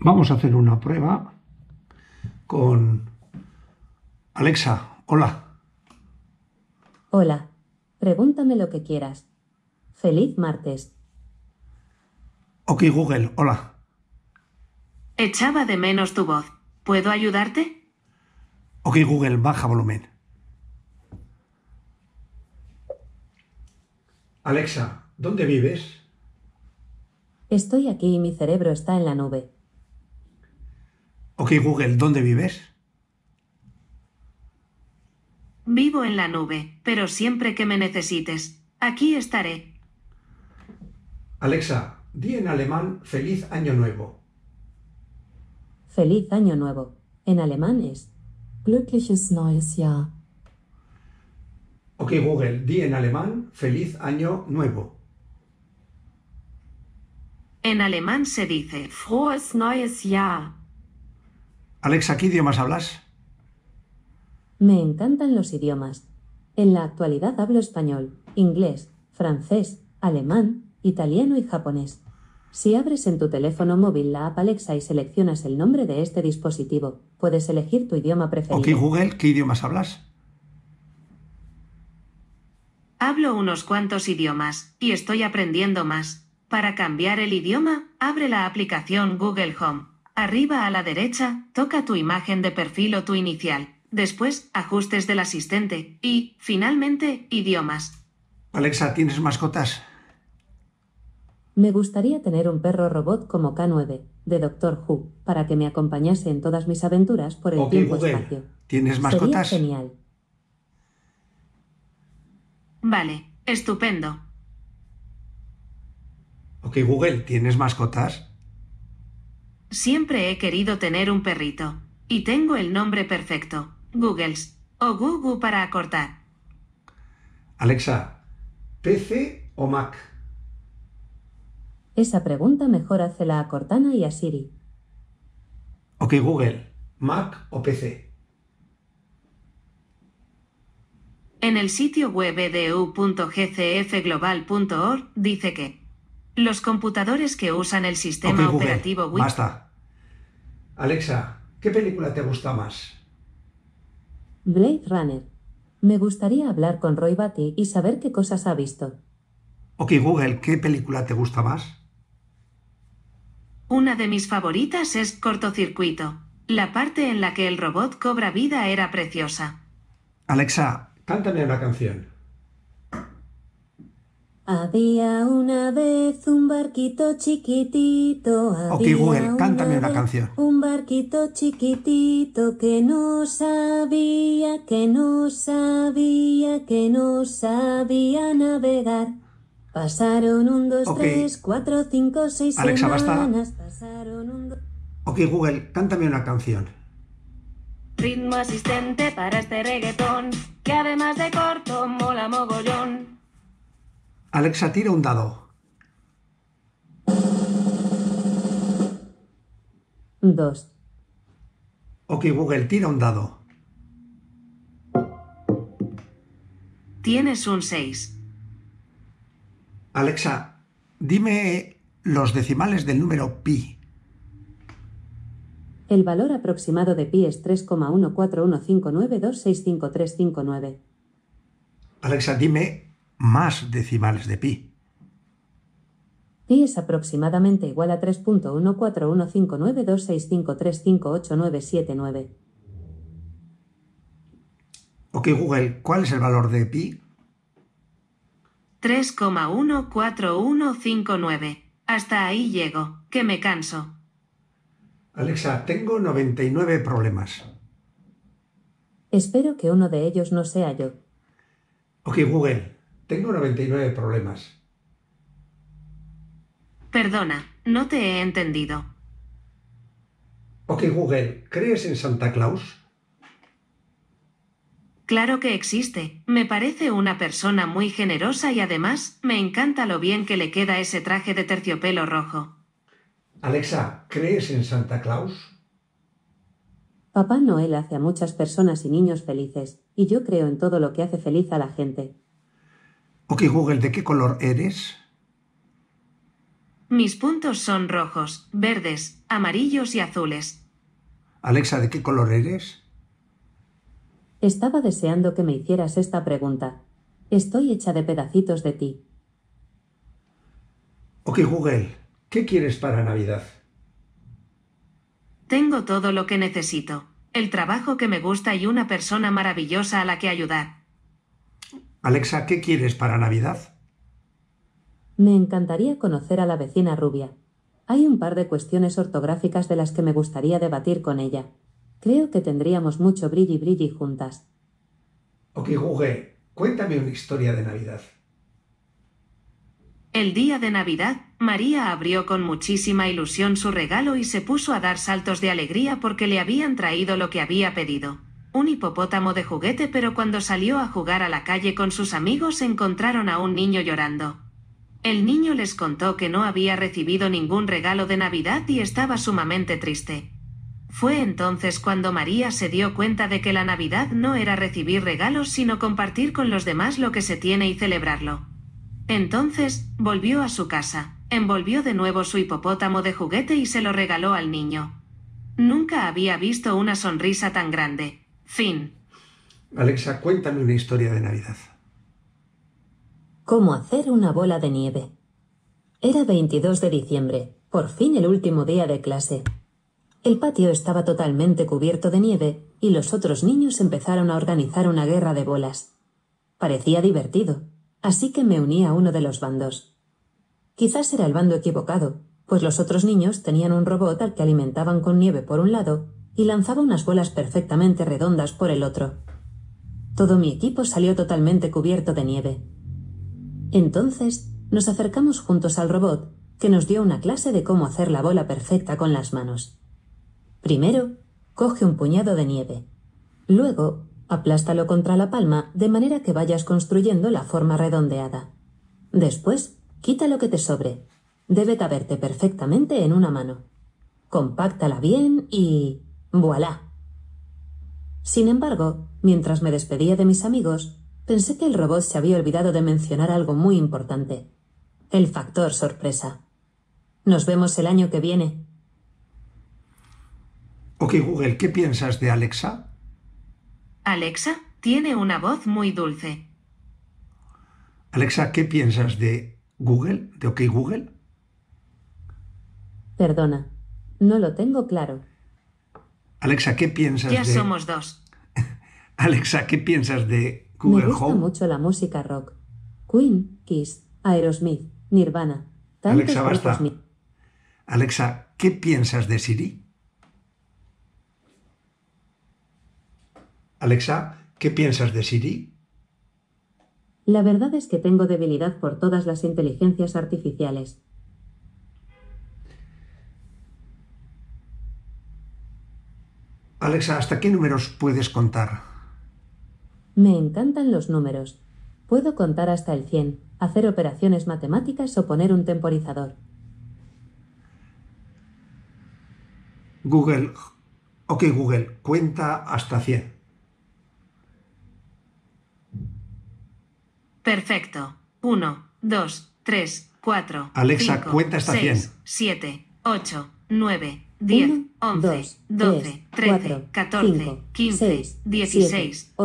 Vamos a hacer una prueba con Alexa. Hola. Hola. Pregúntame lo que quieras. Feliz martes. Ok, Google. Hola. Echaba de menos tu voz. ¿Puedo ayudarte? Ok, Google, baja volumen. Alexa, ¿dónde vives? Estoy aquí y mi cerebro está en la nube. Ok Google, ¿dónde vives? Vivo en la nube, pero siempre que me necesites, aquí estaré. Alexa, di en alemán feliz año nuevo. Feliz año nuevo. En alemán es glückliches neues Jahr. Ok Google, di en alemán feliz año nuevo. En alemán se dice frohes neues Jahr. Alexa, ¿qué idiomas hablas? Me encantan los idiomas. En la actualidad hablo español, inglés, francés, alemán, italiano y japonés. Si abres en tu teléfono móvil la app Alexa y seleccionas el nombre de este dispositivo, puedes elegir tu idioma preferido. Ok, Google, ¿qué idiomas hablas? Hablo unos cuantos idiomas, y estoy aprendiendo más. Para cambiar el idioma, abre la aplicación Google Home. Arriba a la derecha, toca tu imagen de perfil o tu inicial. Después, ajustes del asistente. Y, finalmente, idiomas. Alexa, ¿tienes mascotas? Me gustaría tener un perro robot como K9, de Doctor Who, para que me acompañase en todas mis aventuras por el tiempo-espacio. ¿Tienes mascotas? genial. Vale, estupendo. Ok, Google, ¿tienes mascotas? Siempre he querido tener un perrito. Y tengo el nombre perfecto. Googles. O Google para acortar. Alexa, ¿PC o Mac? Esa pregunta mejor hazla a Cortana y a Siri. Ok, Google, ¿Mac o PC? En el sitio web edu.gcfglobal.org dice que los computadores que usan el sistema operativo Windows. Alexa, ¿qué película te gusta más? Blade Runner. Me gustaría hablar con Roy Batty y saber qué cosas ha visto. Ok Google, ¿qué película te gusta más? Una de mis favoritas es Cortocircuito. La parte en la que el robot cobra vida era preciosa. Alexa, cántame una canción. Había una vez un barquito chiquitito. ok, Google, cántame una, canción. Un barquito chiquitito que no sabía, que no sabía, que no sabía navegar. Pasaron un, dos, tres, cuatro, cinco, seis semanas. Pasaron un, Ok, Google, cántame una canción. Ritmo asistente para este reggaetón, que además de corto mola mogollón. Alexa, tira un dado. Dos. Ok, Google, tira un dado. Tienes un 6. Alexa, dime los decimales del número pi. El valor aproximado de pi es 3,14159265359. Alexa, dime más decimales de pi. Pi es aproximadamente igual a 3.14159265358979. Ok, Google, ¿cuál es el valor de pi? 3,14159. Hasta ahí llego, que me canso. Alexa, tengo 99 problemas. Espero que uno de ellos no sea yo. Ok, Google, tengo 99 problemas. Perdona, no te he entendido. Ok, Google, ¿crees en Santa Claus? Claro que existe, me parece una persona muy generosa y además me encanta lo bien que le queda ese traje de terciopelo rojo. Alexa, ¿crees en Santa Claus? Papá Noel hace a muchas personas y niños felices, y yo creo en todo lo que hace feliz a la gente, Ok Google, ¿de qué color eres? Mis puntos son rojos, verdes, amarillos y azules. Alexa, ¿de qué color eres? Estaba deseando que me hicieras esta pregunta. Estoy hecha de pedacitos de ti. Ok Google, ¿qué quieres para Navidad? Tengo todo lo que necesito, el trabajo que me gusta y una persona maravillosa a la que ayudar. Alexa, ¿qué quieres para Navidad? Me encantaría conocer a la vecina rubia. Hay un par de cuestiones ortográficas de las que me gustaría debatir con ella. Creo que tendríamos mucho brilli brilli juntas. Ok, Google, cuéntame una historia de Navidad. El día de Navidad, María abrió con muchísima ilusión su regalo y se puso a dar saltos de alegría porque le habían traído lo que había pedido un hipopótamo de juguete, pero cuando salió a jugar a la calle con sus amigos encontraron a un niño llorando. El niño les contó que no había recibido ningún regalo de Navidad y estaba sumamente triste. Fue entonces cuando María se dio cuenta de que la Navidad no era recibir regalos, sino compartir con los demás lo que se tiene y celebrarlo. Entonces, volvió a su casa, envolvió de nuevo su hipopótamo de juguete y se lo regaló al niño. Nunca había visto una sonrisa tan grande. Fin. Alexa, cuéntame una historia de Navidad. ¿Cómo hacer una bola de nieve? Era 22 de diciembre, por fin el último día de clase. El patio estaba totalmente cubierto de nieve y los otros niños empezaron a organizar una guerra de bolas. Parecía divertido, así que me uní a uno de los bandos. Quizás era el bando equivocado, pues los otros niños tenían un robot al que alimentaban con nieve por un lado y lanzaba unas bolas perfectamente redondas por el otro. Todo mi equipo salió totalmente cubierto de nieve. Entonces nos acercamos juntos al robot, que nos dio una clase de cómo hacer la bola perfecta con las manos. Primero, coge un puñado de nieve. Luego, aplástalo contra la palma de manera que vayas construyendo la forma redondeada. Después, quita lo que te sobre. Debe caberte perfectamente en una mano. Compáctala bien y voilà. Sin embargo, mientras me despedía de mis amigos, pensé que el robot se había olvidado de mencionar algo muy importante. El factor sorpresa. Nos vemos el año que viene. Ok Google, ¿qué piensas de Alexa? Alexa tiene una voz muy dulce. Alexa, ¿qué piensas de Google? ¿De OK Google? Perdona, no lo tengo claro. Alexa, ¿qué piensas de... ya somos dos. Alexa, ¿qué piensas de Home? Me gusta mucho la música rock. Queen, Kiss, Aerosmith, Nirvana. Alexa, basta. Alexa, ¿qué piensas de Siri? Alexa, ¿qué piensas de Siri? La verdad es que tengo debilidad por todas las inteligencias artificiales. Alexa, ¿hasta qué números puedes contar? Me encantan los números. Puedo contar hasta el 100, hacer operaciones matemáticas o poner un temporizador. Google. Ok, Google, cuenta hasta 100. Perfecto. 1, 2, 3, 4. Alexa, cuenta hasta 100. 7, 8, 9, 10, 11, 12, 13, 14, 15, 16, 8.